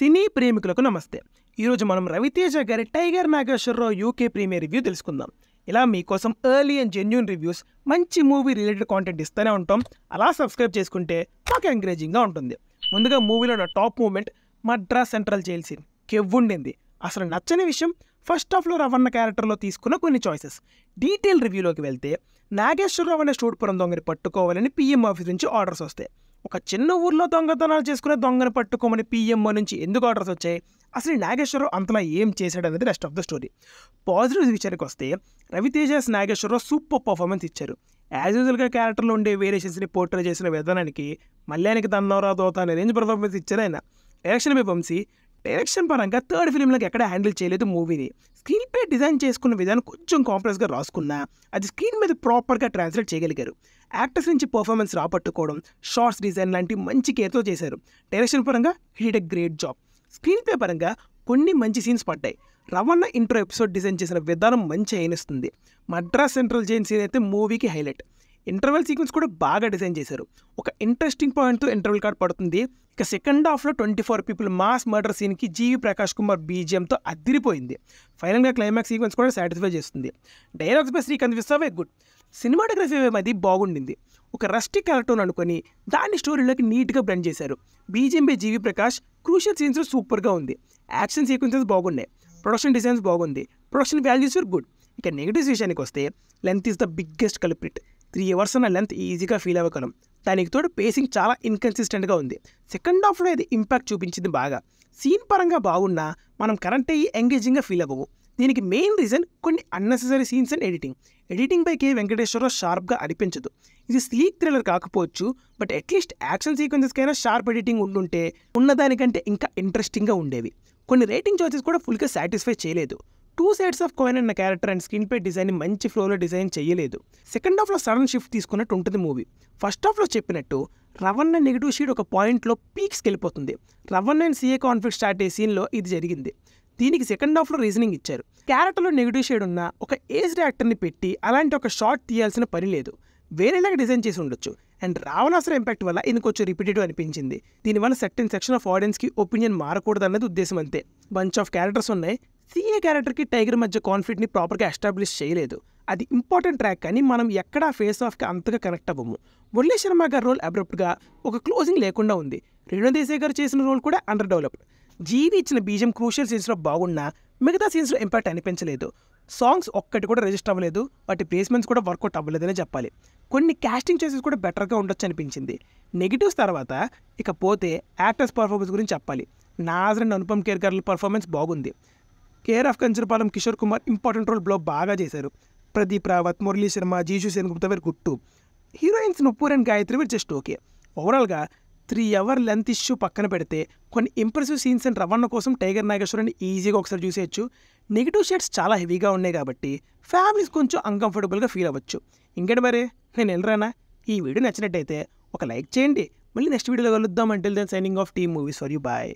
సినీ ప్రేమికులకు నమస్తే ఈరోజు మనం రవితేజ గారి tiger Nageswara Rao UK premiere review తెలుసుకుందాం ఇలా మీకోసం ఎర్లీ అండ్ జెన్యున్ రివ్యూస్ మంచి మూవీ రిలేటెడ్ కాంటెంట్ ఇస్తూనే ఉంటాం అలా సబ్స్క్రైబ్ చేసుకుంటే మాకు ఎంకరేజింగ్గా ఉంటుంది ముందుగా మూవీలో ఉన్న top moment Madras central jail scene కెవ్వుండింది అసలు నచ్చని విషయం ఫస్ట్ హాఫ్లో రవణ క్యారెక్టర్లో తీసుకున్న కొన్ని చాయిసెస్ డీటెయిల్ రివ్యూలోకి వెళ్తే నాగేశ్వరరావు అనే స్టూడ్ పురం దొంగని పట్టుకోవాలని పీఎం ఆఫీస్ నుంచి ఆర్డర్స్ వస్తాయి ఒక చిన్న ఊర్లో దొంగతనాలు చేసుకునే దొంగను పట్టుకోమని పిఎంఓ నుంచి ఎందుకు ఆర్డర్స్ వచ్చాయి అసలు నాగేశ్వరరావు అంతలా ఏం చేశాడు అనేది rest of the story positive విషయానికి వస్తే రవితేజస్ నాగేశ్వరరావు సూపర్ పర్ఫార్మెన్స్ ఇచ్చారు యాజ్ యూజువల్గా క్యారెక్టర్లో ఉండే వేరియేషన్స్ని పోర్ట్రే చేసిన విధానానికి మల్యానికి దన్నవరా దోత అనే రేంజ్ పర్ఫార్మెన్స్ ఇచ్చారు ఆయన మీ బై వంశీ డైరెక్షన్ పరంగా థర్డ్ ఫిలింలకు ఎక్కడ హ్యాండిల్ చేయలేదు మూవీని స్క్రీన్ పే డిజైన్ చేసుకున్న విధానం కొంచెం కాంప్లెక్స్గా రాసుకున్నా అది స్క్రీన్ మీద ప్రాపర్గా ట్రాన్స్లేట్ చేయగలిగారు యాక్టర్స్ నుంచి పర్ఫార్మెన్స్ రాపట్టుకోవడం షార్ట్స్ డిజైన్ లాంటి మంచి కేర్తో చేశారు డైరెక్షన్ పరంగా he'd a great job screenplay పరంగా కొన్ని మంచి సీన్స్ పడ్డాయి రవణ ఇంట్రో ఎపిసోడ్ డిజైన్ చేసిన విధానం మంచి అయినస్తుంది మద్రాస్ సెంట్రల్ జైన్ సీన్ అయితే మూవీకి హైలైట్ ఇంటర్వెల్ సీక్వెన్స్ కూడా బాగా డిజైన్ చేశారు ఒక ఇంట్రెస్టింగ్ పాయింట్తో ఇంటర్వెల్ కార్డ్ పడుతుంది ఇక సెకండ్ హాఫ్లో twenty four people mass murder సీన్కి జీవి ప్రకాష్ కుమార్ బీజిఎంతో అదిరిపోయింది ఫైనల్గా క్లైమాక్స్ సీక్వెన్స్ కూడా సాటిస్ఫై చేస్తుంది డైలాగ్స్ బై శ్రీకాంత్ విశ్వవే గుడ్ సినిమాటోగ్రఫీ అది బాగుండింది ఒక రస్టిక్ క్యారెక్టర్ అనుకొని దాన్ని స్టోరీలోకి నీట్గా బ్లెండ్ చేశారు BGM by G V Prakash crucial scenes సూపర్గా ఉంది యాక్షన్ సీక్వెన్సెస్ బాగున్నాయి ప్రొడక్షన్ డిజైన్స్ బాగుంది ప్రొడక్షన్ వాల్యూస్ ఆర్ గుడ్ ఇక నెగిటివ్ విషయానికి వస్తే length is the biggest culprit three hours అన్న లెంత్ ఈజీగా ఫీల్ అవ్వగలం దానికి తోడు పేసింగ్ చాలా ఇన్కన్సిస్టెంట్గా ఉంది సెకండ్ హాఫ్లో ఇది ఇంపాక్ట్ చూపించింది బాగా సీన్ పరంగా బాగున్నా మనం కరెంట్ అయ్యి ఎంగేజింగ్గా ఫీల్ అవ్వవు దీనికి మెయిన్ రీజన్ కొన్ని unnecessary scenes and editing editing పై కే వెంకటేశ్వరరావు షార్ప్గా అనిపించదు ఇది స్లీక్ థ్రిల్లర్ కాకపోవచ్చు బట్ అట్లీస్ట్ యాక్షన్ సీక్వెన్సెస్కైనా షార్ప్ ఎడిటింగ్ ఉండుంటే ఉన్నదానికంటే ఇంకా ఇంట్రెస్టింగ్గా ఉండేవి కొన్ని రేటింగ్ చాయిసెస్ కూడా ఫుల్గా సాటిస్ఫై చేయలేదు టూ సైడ్స్ ఆఫ్ కోయిన్ అన్న character and screenplay design మంచి ఫ్లోలో డిజైన్ చేయలేదు సెకండ్ హాఫ్లో సడన్ షిఫ్ట్ తీసుకున్నట్టు ఉంటుంది మూవీ ఫస్ట్ హాఫ్లో చెప్పినట్టు రవణ నెగిటివ్ షీడ్ ఒక పాయింట్లో పీక్స్కి వెళ్ళిపోతుంది రవణ అండ్ సీఏ కాన్ఫ్లిక్ట్ స్టార్ట్ అయ్యే సీన్లో ఇది జరిగింది దీనికి సెకండ్ హాఫ్లో రీజనింగ్ ఇచ్చారు క్యారెక్టర్లో నెగిటివ్ షేడ్ ఉన్న ఒక ఏజ్ యాక్టర్ని పెట్టి అలాంటి ఒక షార్ట్ తీయాల్సిన పని లేదు వేరేలాగా డిజైన్ చేసి ఉండొచ్చు అండ్ రావణాసుర ఇంపాక్ట్ వల్ల ఇది కొంచెం రిపీటేటివ్ అనిపించింది దీనివల్ల సెక్టెన్ సెక్షన్ ఆఫ్ ఆడియన్స్కి ఒపీనియన్ మారకూడదు అన్నది ఉద్దేశం అంతే బంచ్ ఆఫ్ క్యారెక్టర్స్ ఉన్నాయి సీఏ క్యారెక్టర్కి టైగర్ మధ్య కాన్ఫ్లిక్ట్ని ప్రాపర్గా ఎస్టాబ్లిష్ చేయలేదు అది ఇంపార్టెంట్ ట్రాక్ కానీ మనం ఎక్కడా ఫేస్ ఆఫ్కి అంతగా కనెక్ట్ అవ్వము మురళీ శర్మ గారి రోల్ అబ్రప్ట్గా ఒక క్లోజింగ్ లేకుండా ఉంది రేణు దేశాయ్ గారు చేసిన రోల్ కూడా అండర్ డెవలప్డ్ జీవి ఇచ్చిన బీజం క్రూషియల్ సీన్స్లో బాగున్నా మిగతా సీన్స్లో ఇంపాక్ట్ అనిపించలేదు సాంగ్స్ ఒక్కటి కూడా రిజిస్టర్ అవ్వలేదు వాటి ప్లేస్మెంట్స్ కూడా వర్కౌట్ అవ్వలేదనే చెప్పాలి కొన్ని క్యాస్టింగ్ చాయిసెస్ కూడా బెటర్గా ఉండొచ్చు అనిపించింది నెగిటివ్స్ తర్వాత ఇకపోతే యాక్టర్స్ పర్ఫార్మెన్స్ గురించి చెప్పాలి నాజర్ అండ్ అనుపమ్ గారి పర్ఫార్మెన్స్ బాగుంది కేఆర్ఎఫ్ Kancharapalem Kishore Kumar important role block బాగా చేశారు ప్రదీప్ రావత్ మురళీ శర్మ జీషు గుప్తా వీరు గుట్టు హీరోయిన్స్ నుప్పూర్ అండ్ గాయత్రి వీరు జస్ట్ ఓకే ఓవరాల్గా త్రీ అవర్ లెంత్ ఇష్యూ పక్కన పెడితే కొన్ని ఇంప్రెసివ్ సీన్స్ అండ్ రవాణా కోసం టైగర్ నాగేశ్వరాన్ని ఈజీగా ఒకసారి చూసేయచ్చు నెగిటివ్ షేడ్స్ చాలా హెవీగా ఉన్నాయి కాబట్టి ఫ్యామిలీస్ కొంచెం అన్కంఫర్టబుల్గా ఫీల్ అవ్వచ్చు ఇంకేంటి మరి నేను వెళ్ళరానా ఈ వీడియో నచ్చినట్టయితే ఒక లైక్ చేయండి మళ్ళీ నెక్స్ట్ వీడియోలో కలుద్దాం అంటే then signing off T movies for you bye